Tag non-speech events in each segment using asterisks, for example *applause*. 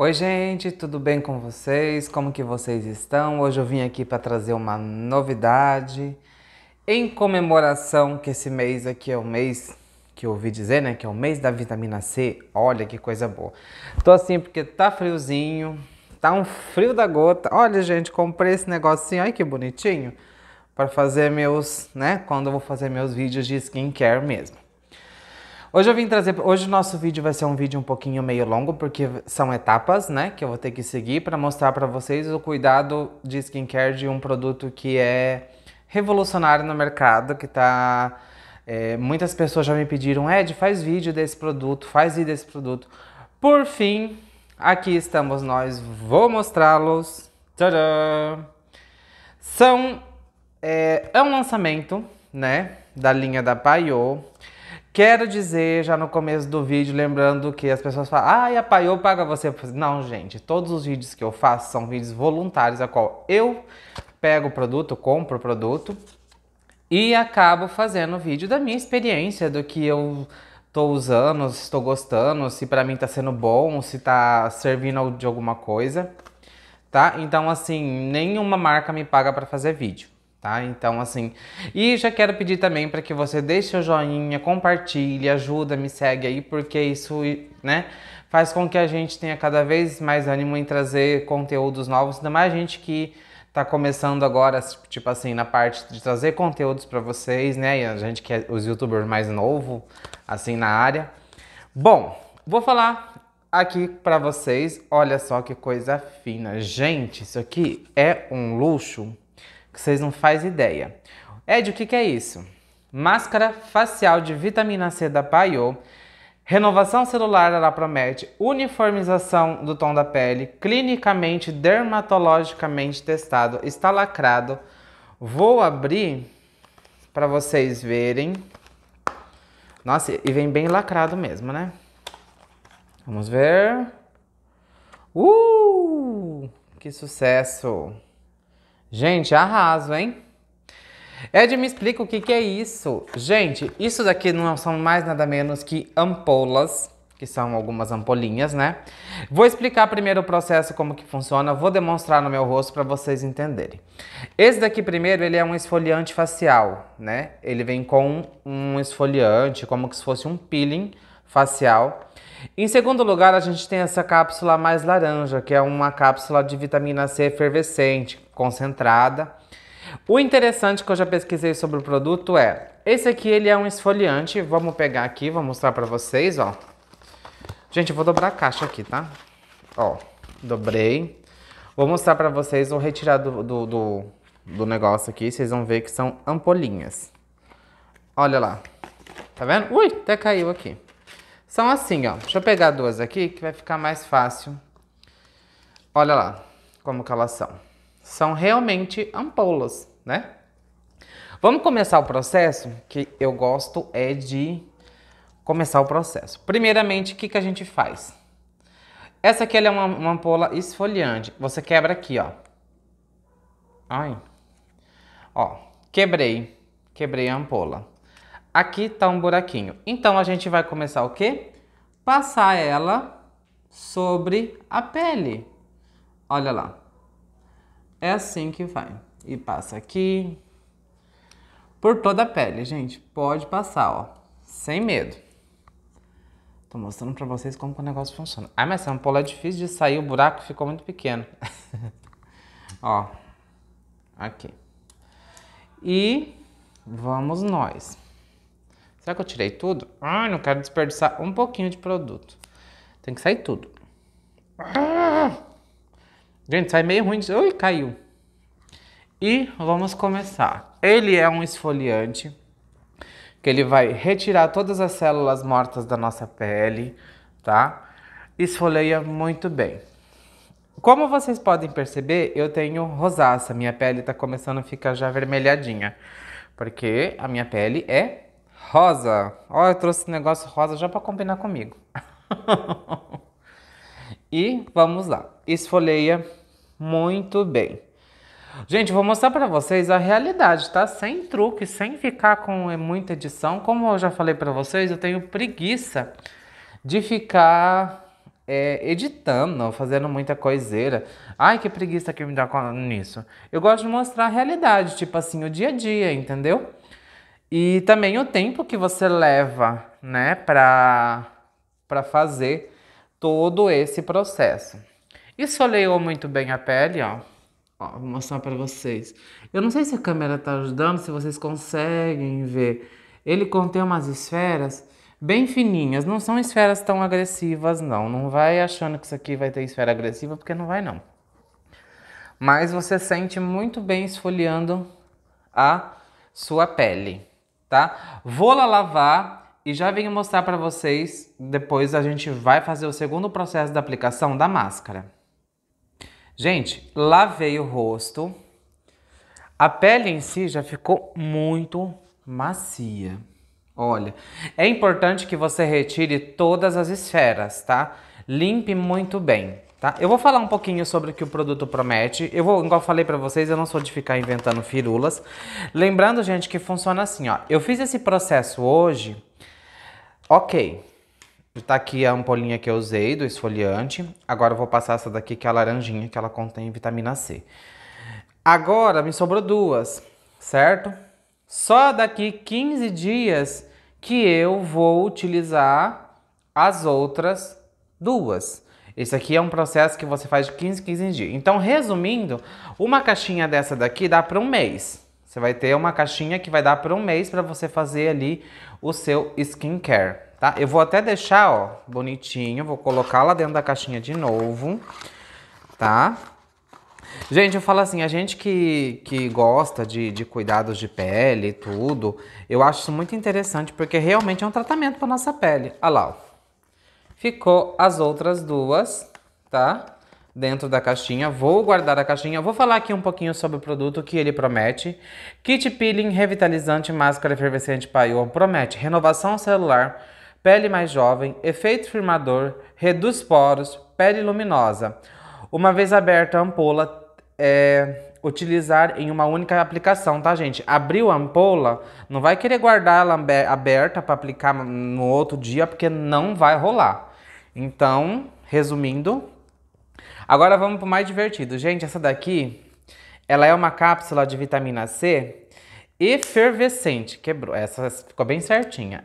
Oi, gente, tudo bem com vocês? Como que vocês estão? Hoje eu vim aqui para trazer uma novidade em comemoração que esse mês aqui é o mês que eu ouvi dizer, né, que é o mês da vitamina C. Olha que coisa boa. Tô assim porque tá friozinho, tá um frio da gota. Olha, gente, comprei esse negocinho, olha que bonitinho, para fazer meus, né, quando eu vou fazer meus vídeos de skincare mesmo. Hoje eu vim trazer, hoje o nosso vídeo vai ser um vídeo um pouquinho meio longo, porque são etapas, né, que eu vou ter que seguir para mostrar para vocês o cuidado de skincare de um produto que é revolucionário no mercado, que tá... É, muitas pessoas já me pediram, Ed, faz vídeo desse produto, faz vídeo desse produto. Por fim, aqui estamos nós, vou mostrá-los. Tadã! São... É, é um lançamento, né, da linha da Paiô. Quero dizer, já no começo do vídeo, lembrando que as pessoas falam, ah, ah, a Paiô paga você. Não, gente, todos os vídeos que eu faço são vídeos voluntários, a qual eu pego o produto, compro o produto e acabo fazendo o vídeo da minha experiência, do que eu estou usando, se estou gostando, se para mim está sendo bom, se está servindo de alguma coisa, tá? Então, assim, nenhuma marca me paga para fazer vídeo tá? Então, assim, e já quero pedir também para que você deixe o joinha, compartilhe, ajuda, me segue aí, porque isso, né, faz com que a gente tenha cada vez mais ânimo em trazer conteúdos novos, ainda mais gente que tá começando agora, tipo assim, na parte de trazer conteúdos para vocês, né? E a gente que é os youtubers mais novo, assim, na área. Bom, vou falar aqui para vocês, olha só que coisa fina. Gente, isso aqui é um luxo que vocês não fazem ideia. Ed, o que, que é isso? Máscara facial de vitamina C da Paiô, renovação celular ela promete, uniformização do tom da pele, clinicamente, dermatologicamente testado, está lacrado. Vou abrir para vocês verem. Nossa, e vem bem lacrado mesmo, né? Vamos ver. Uh! Que sucesso! Gente, arraso, hein? Ed, me explica o que, que é isso. Gente, isso daqui não são mais nada menos que ampolas, que são algumas ampolinhas, né? Vou explicar primeiro o processo, como que funciona, vou demonstrar no meu rosto para vocês entenderem. Esse daqui primeiro, ele é um esfoliante facial, né? Ele vem com um esfoliante, como se fosse um peeling facial, em segundo lugar, a gente tem essa cápsula mais laranja, que é uma cápsula de vitamina C efervescente, concentrada. O interessante que eu já pesquisei sobre o produto é, esse aqui ele é um esfoliante, vamos pegar aqui, vou mostrar pra vocês, ó. Gente, eu vou dobrar a caixa aqui, tá? Ó, dobrei. Vou mostrar pra vocês, vou retirar do, do, do, do negócio aqui, vocês vão ver que são ampolinhas. Olha lá, tá vendo? Ui, até caiu aqui. São assim, ó. Deixa eu pegar duas aqui que vai ficar mais fácil. Olha lá como que elas são. São realmente ampolas, né? Vamos começar o processo, que eu gosto é de começar o processo. Primeiramente, o que, que a gente faz? Essa aqui é uma, uma ampola esfoliante. Você quebra aqui, ó. Ai. Ó, quebrei. Quebrei a ampola. Aqui tá um buraquinho. Então, a gente vai começar o quê? Passar ela sobre a pele. Olha lá. É assim que vai. E passa aqui. Por toda a pele, gente. Pode passar, ó. Sem medo. Tô mostrando pra vocês como que o negócio funciona. Ai, ah, mas essa ampola é difícil de sair. O buraco ficou muito pequeno. *laughs* ó. Aqui. E vamos nós. Será que eu tirei tudo? Ah, não quero desperdiçar um pouquinho de produto. Tem que sair tudo. Ah! Gente, sai meio ruim de... Ui, caiu. E vamos começar. Ele é um esfoliante que ele vai retirar todas as células mortas da nossa pele, tá? Esfoleia muito bem. Como vocês podem perceber, eu tenho rosácea, minha pele tá começando a ficar já avermelhadinha, porque a minha pele é Rosa. olha eu trouxe esse negócio rosa já para combinar comigo. *laughs* e vamos lá. Esfolheia muito bem. Gente, vou mostrar para vocês a realidade, tá? Sem truque, sem ficar com muita edição. Como eu já falei para vocês, eu tenho preguiça de ficar é, editando, fazendo muita coiseira. Ai, que preguiça que me dá nisso. Eu gosto de mostrar a realidade, tipo assim, o dia a dia, entendeu? E também o tempo que você leva, né, para para fazer todo esse processo. Esfoliou muito bem a pele, ó. ó vou mostrar para vocês. Eu não sei se a câmera está ajudando, se vocês conseguem ver. Ele contém umas esferas bem fininhas, não são esferas tão agressivas não. Não vai achando que isso aqui vai ter esfera agressiva, porque não vai não. Mas você sente muito bem esfoliando a sua pele tá? Vou lá lavar e já venho mostrar para vocês, depois a gente vai fazer o segundo processo da aplicação da máscara. Gente, lavei o rosto. A pele em si já ficou muito macia. Olha, é importante que você retire todas as esferas, tá? Limpe muito bem. Tá? Eu vou falar um pouquinho sobre o que o produto promete. Eu vou, igual falei para vocês, eu não sou de ficar inventando firulas. Lembrando, gente, que funciona assim, ó. Eu fiz esse processo hoje. OK. Tá aqui a ampolinha que eu usei do esfoliante. Agora eu vou passar essa daqui que é a laranjinha, que ela contém vitamina C. Agora me sobrou duas, certo? Só daqui 15 dias que eu vou utilizar as outras duas. Esse aqui é um processo que você faz de 15 15 dias. Então, resumindo, uma caixinha dessa daqui dá para um mês. Você vai ter uma caixinha que vai dar para um mês para você fazer ali o seu skincare, tá? Eu vou até deixar, ó, bonitinho. Vou colocar lá dentro da caixinha de novo, tá? Gente, eu falo assim, a gente que, que gosta de, de cuidados de pele e tudo, eu acho isso muito interessante, porque realmente é um tratamento para nossa pele. Olha lá, ó. Ficou as outras duas, tá? Dentro da caixinha. Vou guardar a caixinha. Vou falar aqui um pouquinho sobre o produto que ele promete. Kit peeling, revitalizante, máscara efervescente Paiô. Promete renovação celular, pele mais jovem, efeito firmador, reduz poros, pele luminosa. Uma vez aberta a ampola, é, utilizar em uma única aplicação, tá, gente? Abriu a ampola, não vai querer guardar ela aberta para aplicar no outro dia, porque não vai rolar. Então, resumindo, agora vamos para o mais divertido. Gente, essa daqui, ela é uma cápsula de vitamina C efervescente. Quebrou, essa ficou bem certinha.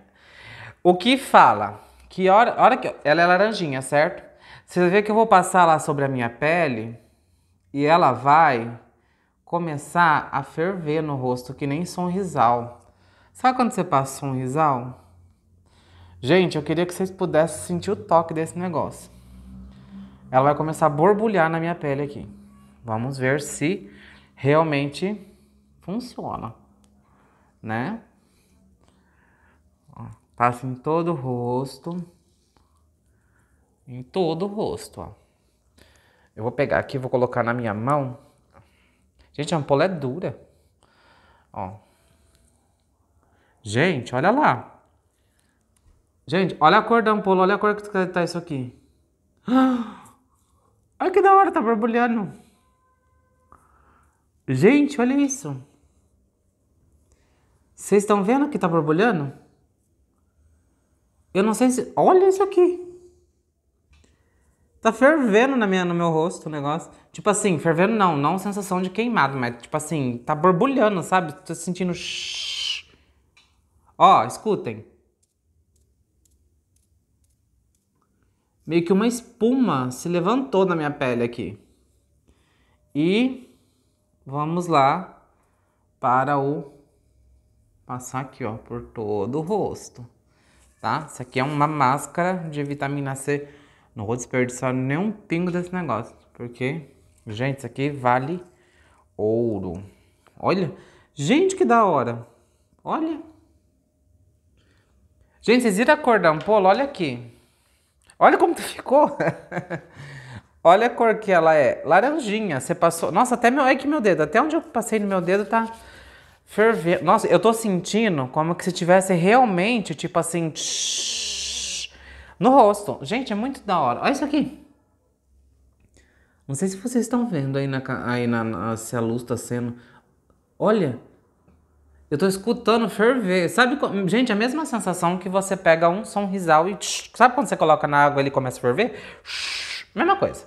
O que fala? Que hora, hora que ela é laranjinha, certo? Você vê que eu vou passar lá sobre a minha pele e ela vai começar a ferver no rosto que nem sonrisal. Sabe quando você passa sonrisal? Gente, eu queria que vocês pudessem sentir o toque desse negócio. Ela vai começar a borbulhar na minha pele aqui. Vamos ver se realmente funciona, né? Ó, passa em todo o rosto. Em todo o rosto, ó. Eu vou pegar aqui, vou colocar na minha mão. Gente, a ampola é dura. Ó. Gente, olha lá. Gente, olha a cor da ampola, olha a cor que tá isso aqui. Olha *gasps* que da hora, tá borbulhando. Gente, olha isso. Vocês estão vendo que tá borbulhando? Eu não sei se... Olha isso aqui. Tá fervendo na minha, no meu rosto o negócio. Tipo assim, fervendo não, não sensação de queimado, mas tipo assim, tá borbulhando, sabe? Tô sentindo... Ó, escutem. meio que uma espuma se levantou na minha pele aqui. E vamos lá para o passar aqui, ó, por todo o rosto, tá? Isso aqui é uma máscara de vitamina C. Não vou desperdiçar nenhum pingo desse negócio, porque, gente, isso aqui vale ouro. Olha, gente, que da hora. Olha. Gente, vocês viram a cor da ampola? Olha aqui. Olha como tu ficou. *laughs* Olha a cor que ela é. Laranjinha. Você passou. Nossa, até meu. É que meu dedo. Até onde eu passei no meu dedo tá fervendo. Nossa, eu tô sentindo como que se tivesse realmente, tipo assim. Tsh, no rosto. Gente, é muito da hora. Olha isso aqui. Não sei se vocês estão vendo aí na. Aí na, na se a luz tá sendo. Olha. Eu tô escutando ferver. Sabe, gente, a mesma sensação que você pega um sonrisal e tsh, sabe quando você coloca na água ele começa a ferver? Shhh, mesma coisa.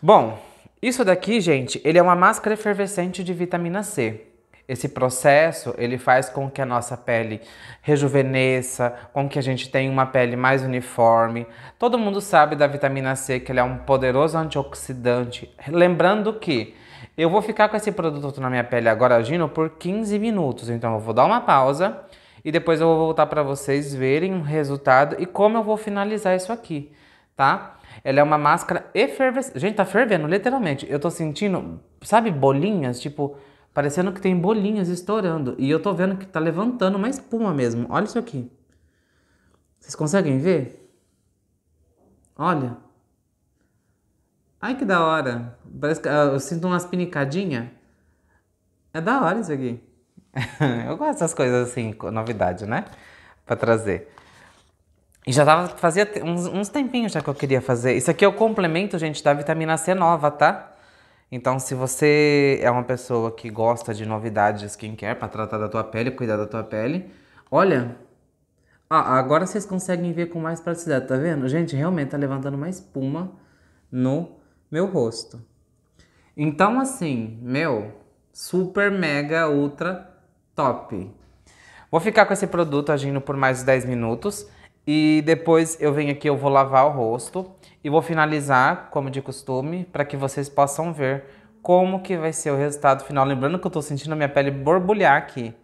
Bom, isso daqui, gente, ele é uma máscara efervescente de vitamina C. Esse processo, ele faz com que a nossa pele rejuvenesça, com que a gente tenha uma pele mais uniforme. Todo mundo sabe da vitamina C, que ele é um poderoso antioxidante. Lembrando que eu vou ficar com esse produto na minha pele agora agindo por 15 minutos, então eu vou dar uma pausa e depois eu vou voltar para vocês verem o resultado e como eu vou finalizar isso aqui, tá? Ela é uma máscara efervescente. Gente, tá fervendo, literalmente. Eu tô sentindo, sabe, bolinhas, tipo, parecendo que tem bolinhas estourando. E eu tô vendo que tá levantando uma espuma mesmo. Olha isso aqui. Vocês conseguem ver? Olha. Ai, que da hora. Parece que, ah, eu sinto umas pinicadinhas. É da hora isso aqui. *laughs* eu gosto dessas coisas assim, novidade, né? Pra trazer. E já tava, fazia uns, uns tempinhos já que eu queria fazer. Isso aqui é o complemento, gente, da vitamina C nova, tá? Então, se você é uma pessoa que gosta de novidades de skincare para tratar da tua pele, cuidar da tua pele, olha, ah, agora vocês conseguem ver com mais praticidade, tá vendo? Gente, realmente tá levantando uma espuma no meu rosto. Então, assim, meu, super, mega, ultra top. Vou ficar com esse produto agindo por mais 10 minutos e depois eu venho aqui, eu vou lavar o rosto e vou finalizar, como de costume, para que vocês possam ver como que vai ser o resultado final. Lembrando que eu estou sentindo minha pele borbulhar aqui.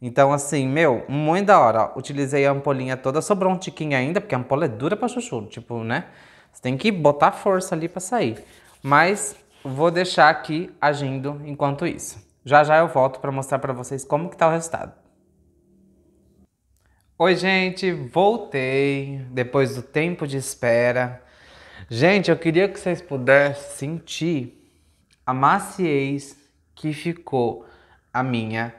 Então, assim, meu, muito da hora. Ó. Utilizei a ampolinha toda, sobrou um tiquinho ainda, porque a ampola é dura pra chuchu, tipo, né? Você tem que botar força ali para sair. Mas vou deixar aqui agindo enquanto isso. Já já eu volto para mostrar para vocês como que tá o resultado. Oi, gente, voltei depois do tempo de espera. Gente, eu queria que vocês pudessem sentir a maciez que ficou a minha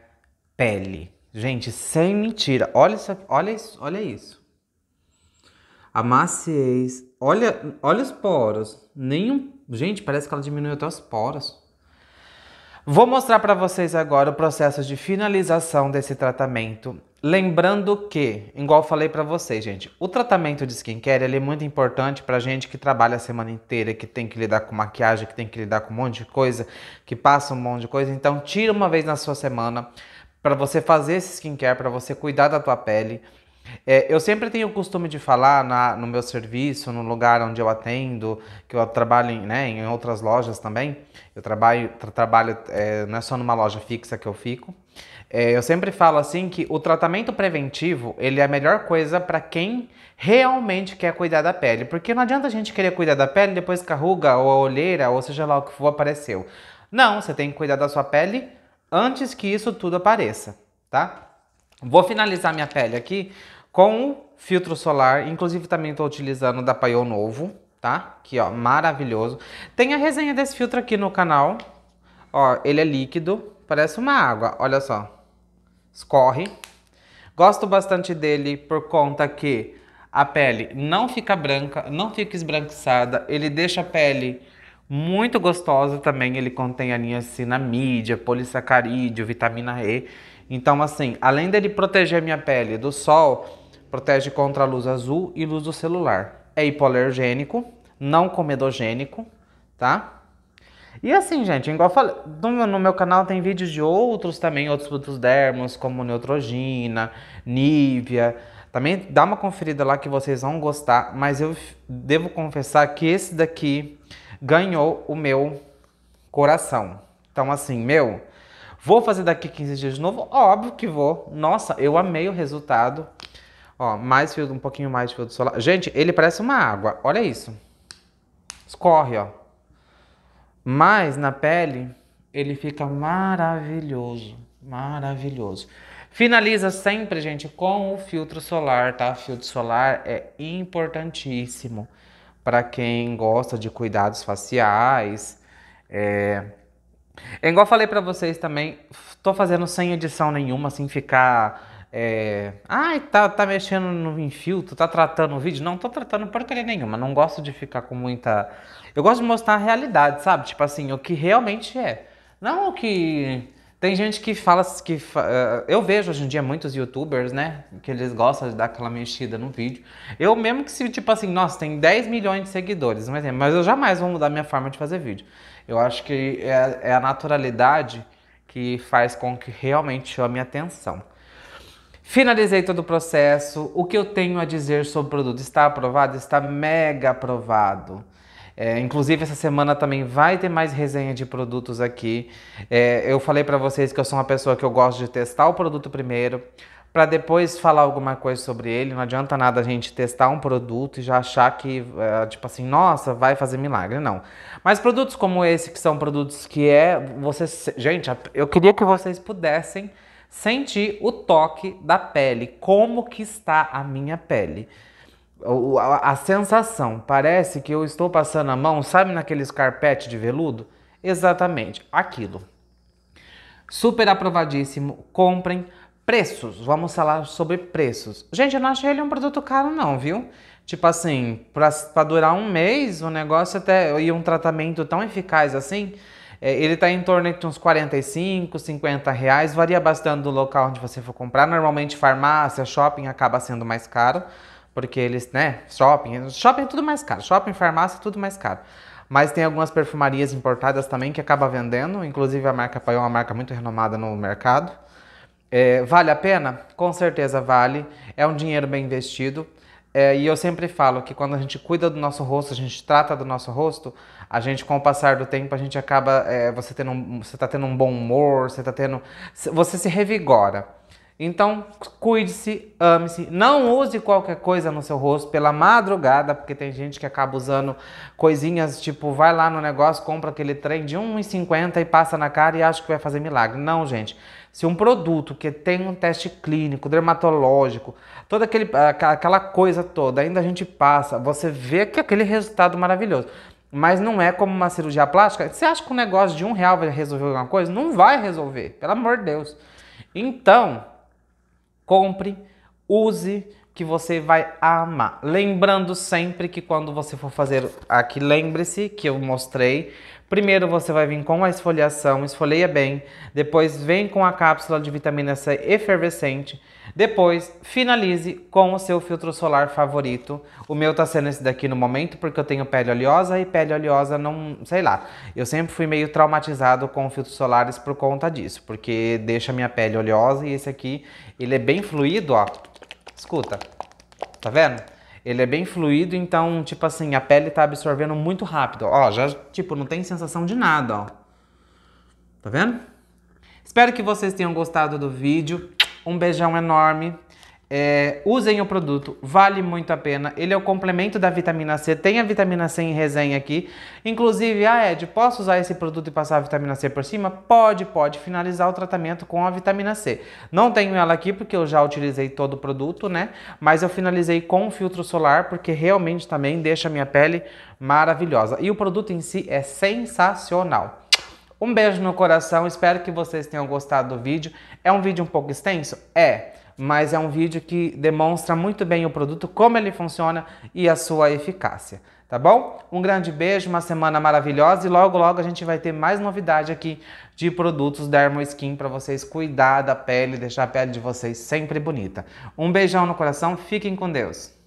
pele. Gente, sem mentira. Olha isso, olha isso, olha isso. A maciez Olha, olha as poros. Nenhum. Gente, parece que ela diminuiu até as poros. Vou mostrar para vocês agora o processo de finalização desse tratamento. Lembrando que, igual falei para vocês, gente, o tratamento de skincare ele é muito importante para gente que trabalha a semana inteira, que tem que lidar com maquiagem, que tem que lidar com um monte de coisa, que passa um monte de coisa. Então, tira uma vez na sua semana para você fazer esse skincare, para você cuidar da tua pele. É, eu sempre tenho o costume de falar na, no meu serviço, no lugar onde eu atendo, que eu trabalho em, né, em outras lojas também. Eu trabalho, tra trabalho é, não é só numa loja fixa que eu fico. É, eu sempre falo assim que o tratamento preventivo ele é a melhor coisa para quem realmente quer cuidar da pele, porque não adianta a gente querer cuidar da pele depois que a ruga ou a olheira ou seja lá o que for apareceu. Não, você tem que cuidar da sua pele antes que isso tudo apareça, tá? Vou finalizar minha pele aqui com filtro solar, inclusive também estou utilizando da Paiô Novo, tá? Aqui, ó, maravilhoso. Tem a resenha desse filtro aqui no canal, ó, ele é líquido, parece uma água, olha só, escorre. Gosto bastante dele por conta que a pele não fica branca, não fica esbranquiçada, ele deixa a pele muito gostosa também, ele contém a linha niacinamídia, polissacarídeo, vitamina E. Então, assim, além dele proteger a minha pele do sol, protege contra a luz azul e luz do celular. É hipoalergênico, não comedogênico, tá? E assim, gente, igual eu falei, no, no meu canal tem vídeos de outros também, outros produtos dermos, como Neutrogena, Nivea. Também dá uma conferida lá que vocês vão gostar, mas eu devo confessar que esse daqui ganhou o meu coração. Então assim, meu, vou fazer daqui 15 dias de novo? Óbvio que vou. Nossa, eu amei o resultado. Ó, mais fio, um pouquinho mais de fio do solar. Gente, ele parece uma água. Olha isso. Escorre, ó. Mas na pele, ele fica maravilhoso. Maravilhoso. Finaliza sempre, gente, com o filtro solar, tá? filtro solar é importantíssimo para quem gosta de cuidados faciais. É, é igual falei para vocês também, tô fazendo sem edição nenhuma, sem ficar é, ah, tá, tá mexendo no infiltro, tá tratando o vídeo. Não tô tratando porcaria nenhuma, não gosto de ficar com muita. Eu gosto de mostrar a realidade, sabe? Tipo assim, o que realmente é. Não o que. Tem gente que fala que. Eh, eu vejo hoje em dia muitos youtubers, né? Que eles gostam de dar aquela mexida no vídeo. Eu mesmo que se, tipo assim, nossa, tem 10 milhões de seguidores, mas eu jamais vou mudar minha forma de fazer vídeo. Eu acho que é, é a naturalidade que faz com que realmente chame a atenção. Finalizei todo o processo. O que eu tenho a dizer sobre o produto? Está aprovado? Está mega aprovado. É, inclusive, essa semana também vai ter mais resenha de produtos aqui. É, eu falei para vocês que eu sou uma pessoa que eu gosto de testar o produto primeiro, para depois falar alguma coisa sobre ele. Não adianta nada a gente testar um produto e já achar que, é, tipo assim, nossa, vai fazer milagre. Não. Mas produtos como esse, que são produtos que é. Vocês, gente, eu queria que vocês pudessem Sentir o toque da pele, como que está a minha pele. A, a sensação, parece que eu estou passando a mão, sabe naqueles carpete de veludo? Exatamente, aquilo. Super aprovadíssimo, comprem. Preços, vamos falar sobre preços. Gente, eu não achei ele um produto caro não, viu? Tipo assim, para durar um mês, o um negócio até e um tratamento tão eficaz assim, é, ele está em torno de uns 45, 50 reais, varia bastante do local onde você for comprar. Normalmente farmácia, shopping acaba sendo mais caro, porque eles, né, shopping, shopping é tudo mais caro, shopping, farmácia, tudo mais caro. Mas tem algumas perfumarias importadas também que acaba vendendo, inclusive a marca Paion é uma marca muito renomada no mercado. É, vale a pena? Com certeza vale. É um dinheiro bem investido. É, e eu sempre falo que quando a gente cuida do nosso rosto, a gente trata do nosso rosto, a gente com o passar do tempo a gente acaba é, você tendo um, você tá tendo um bom humor, você tá tendo você se revigora. Então cuide-se, ame-se, não use qualquer coisa no seu rosto pela madrugada, porque tem gente que acaba usando coisinhas tipo vai lá no negócio compra aquele trem de 1,50 e passa na cara e acha que vai fazer milagre. Não, gente. Se um produto que tem um teste clínico, dermatológico, toda aquele, aquela coisa toda, ainda a gente passa, você vê que aquele resultado maravilhoso. Mas não é como uma cirurgia plástica. Você acha que um negócio de um real vai resolver alguma coisa? Não vai resolver, pelo amor de Deus. Então, compre, use, que você vai amar. Lembrando sempre que quando você for fazer aqui, lembre-se que eu mostrei Primeiro você vai vir com a esfoliação, esfoleia bem, depois vem com a cápsula de vitamina C efervescente, depois finalize com o seu filtro solar favorito. O meu tá sendo esse daqui no momento porque eu tenho pele oleosa e pele oleosa não, sei lá. Eu sempre fui meio traumatizado com filtros solares por conta disso, porque deixa minha pele oleosa e esse aqui, ele é bem fluido, ó. Escuta. Tá vendo? Ele é bem fluido, então, tipo assim, a pele tá absorvendo muito rápido. Ó, já, tipo, não tem sensação de nada, ó. Tá vendo? Espero que vocês tenham gostado do vídeo. Um beijão enorme. É, usem o produto, vale muito a pena. Ele é o complemento da vitamina C, tem a vitamina C em resenha aqui. Inclusive, ah, Ed, posso usar esse produto e passar a vitamina C por cima? Pode, pode finalizar o tratamento com a vitamina C. Não tenho ela aqui porque eu já utilizei todo o produto, né? Mas eu finalizei com o filtro solar porque realmente também deixa a minha pele maravilhosa. E o produto em si é sensacional. Um beijo no coração, espero que vocês tenham gostado do vídeo. É um vídeo um pouco extenso? É mas é um vídeo que demonstra muito bem o produto, como ele funciona e a sua eficácia. Tá bom? Um grande beijo, uma semana maravilhosa e logo logo a gente vai ter mais novidade aqui de produtos Dermo Skin para vocês cuidar da pele, deixar a pele de vocês sempre bonita. Um beijão no coração, fiquem com Deus.